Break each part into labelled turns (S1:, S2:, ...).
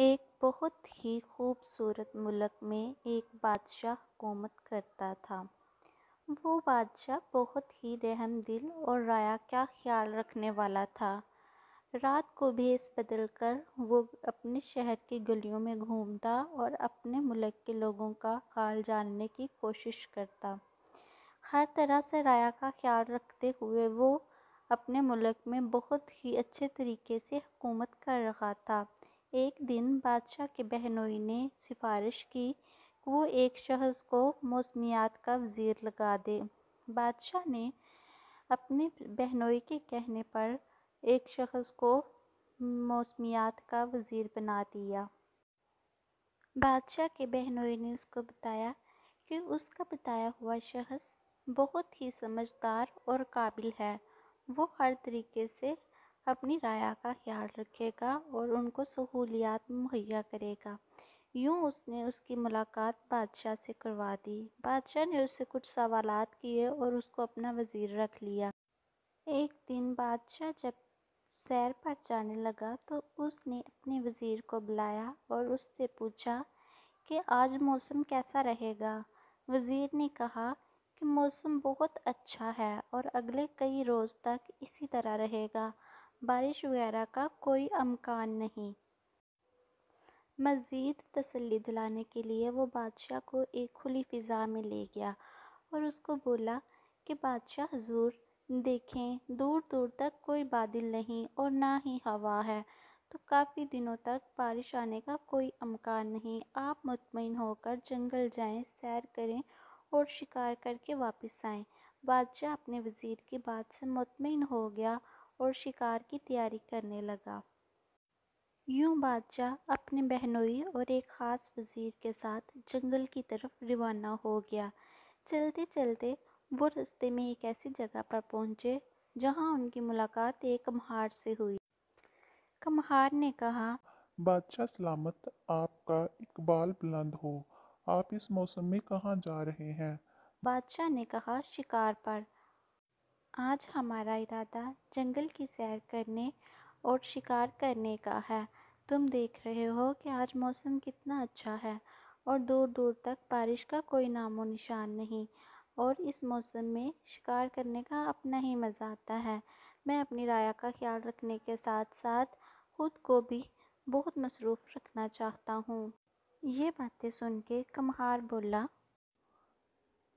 S1: एक बहुत ही खूबसूरत मुल्क में एक बादशाह हुकूमत करता था वो बादशाह बहुत ही रहम दिल और राया का ख्याल रखने वाला था रात को भेस बदल कर वो अपने शहर की गलियों में घूमता और अपने मुल्क के लोगों का हाल जानने की कोशिश करता हर तरह से राया का ख्याल रखते हुए वो अपने मुल्क में बहुत ही अच्छे तरीके से हुकूमत कर रहा था एक दिन बादशाह के बहनोई ने सिफारिश की वो एक शख्स को मौसमियात का वज़ीर लगा दे बादशाह ने अपने बहनोई के कहने पर एक शख्स को मौसमियात का वज़ीर बना दिया बादशाह के बहनोई ने उसको बताया कि उसका बताया हुआ शख्स बहुत ही समझदार और काबिल है वो हर तरीके से अपनी राया का ख्याल रखेगा और उनको सहूलियात मुहैया करेगा यूं उसने उसकी मुलाकात बादशाह से करवा दी बादशाह ने उससे कुछ सवाल किए और उसको अपना वज़ीर रख लिया एक दिन बादशाह जब सैर पर जाने लगा तो उसने अपने वज़ीर को बुलाया और उससे पूछा कि आज मौसम कैसा रहेगा वज़ीर ने कहा कि मौसम बहुत अच्छा है और अगले कई रोज़ तक इसी तरह रहेगा बारिश वगैरह का कोई अमकान नहीं मज़ीद तसल्ली दिलाने के लिए वो बादशाह को एक खुली फ़िज़ा में ले गया और उसको बोला कि बादशाह हजूर देखें दूर दूर तक कोई बादल नहीं और ना ही हवा है तो काफ़ी दिनों तक बारिश आने का कोई अमकान नहीं आप मुतमिन होकर जंगल जाएं सैर करें और शिकार करके वापस आएं बादशाह अपने वज़ीर की बात से मुतमिन हो गया और शिकार की तैयारी करने लगा यूं बादशाह अपने बहनोई और एक ख़ास वज़ीर के साथ जंगल की तरफ रवाना हो गया चलते चलते वो रास्ते में एक ऐसी जगह पर पहुंचे जहां उनकी मुलाकात एक कम्हार से हुई कम्हार ने कहा
S2: बादशाह सलामत आपका इकबाल बुलंद हो आप इस मौसम में कहां जा रहे हैं
S1: बादशाह ने कहा शिकार पर आज हमारा इरादा जंगल की सैर करने और शिकार करने का है तुम देख रहे हो कि आज मौसम कितना अच्छा है और दूर दूर तक बारिश का कोई नामो निशान नहीं और इस मौसम में शिकार करने का अपना ही मज़ा आता है मैं अपनी राया का ख्याल रखने के साथ साथ खुद को भी बहुत मसरूफ़ रखना चाहता हूँ ये बातें सुन के कमहार बोला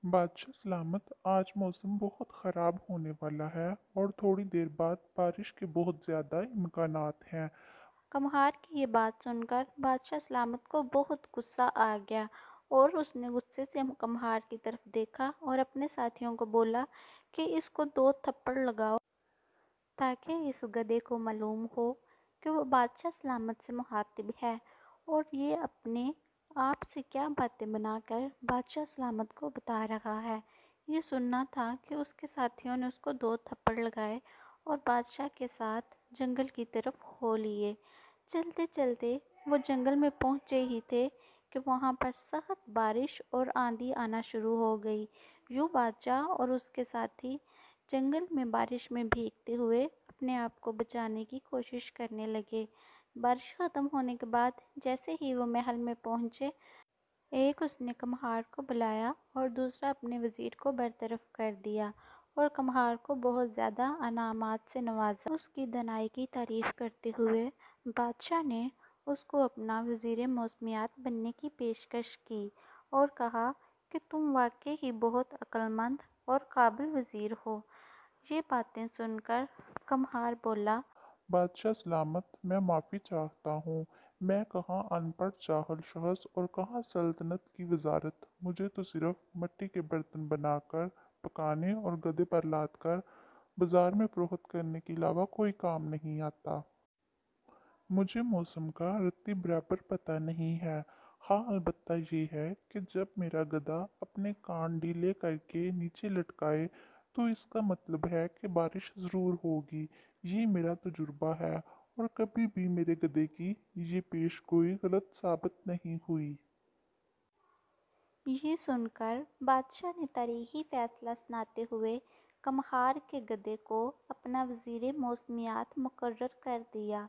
S2: बादशाह सलामत आज मौसम बहुत ख़राब होने वाला है और थोड़ी देर बाद बारिश के बहुत ज़्यादा इम्कान हैं
S1: कमहार की ये बात सुनकर बादशाह सलामत को बहुत गुस्सा आ गया और उसने गुस्से से कमहार की तरफ देखा और अपने साथियों को बोला कि इसको दो थप्पड़ लगाओ ताकि इस गधे को मालूम हो कि वो बादशाह सलामत से मुखातिब है और ये अपने आपसे क्या बातें बनाकर बादशाह सलामत को बता रहा है ये सुनना था कि उसके साथियों ने उसको दो थप्पड़ लगाए और बादशाह के साथ जंगल की तरफ हो लिए चलते चलते वो जंगल में पहुँचे ही थे कि वहाँ पर सख्त बारिश और आंधी आना शुरू हो गई यूँ बादशाह और उसके साथी जंगल में बारिश में भीगते हुए अपने आप को बचाने की कोशिश करने लगे बारिश ख़त्म होने के बाद जैसे ही वो महल में पहुँचे एक उसने कम्हार को बुलाया और दूसरा अपने वज़ीर को बरतरफ कर दिया और कम्हार को बहुत ज़्यादा अनामात से नवाजा उसकी दनाई की तारीफ़ करते हुए बादशाह ने उसको अपना वज़ीर मौसमियात बनने की पेशकश की और कहा कि तुम वाकई ही बहुत अक्लमंद और काबिल वज़ीर हो ये बातें सुनकर कम्हार बोला
S2: बादशाह सलामत मैं माफ़ी चाहता हूँ मैं कहाँ अनपढ़ चाहल शहस और कहाँ सल्तनत की वजारत मुझे तो सिर्फ मिट्टी के बर्तन बनाकर पकाने और गधे पर लाद कर बाज़ार में फरोख्त करने के अलावा कोई काम नहीं आता मुझे मौसम का रत्ती बराबर पता नहीं है हाँ अलबत्ता ये है कि जब मेरा गधा अपने कान डीले करके नीचे लटकाए तो इसका मतलब है कि बारिश ज़रूर होगी ये मेरा तजुर्बा है और कभी भी मेरे गधे की ये पेश कोई गलत साबित नहीं हुई
S1: यह सुनकर बादशाह ने तारीखी फैसला सुनाते हुए कमहार के गधे को अपना वजीर मौसमियात मुकर कर दिया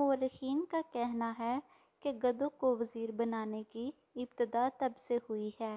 S1: मौरखीन का कहना है कि गधों को वजीर बनाने की इब्तदा तब से हुई है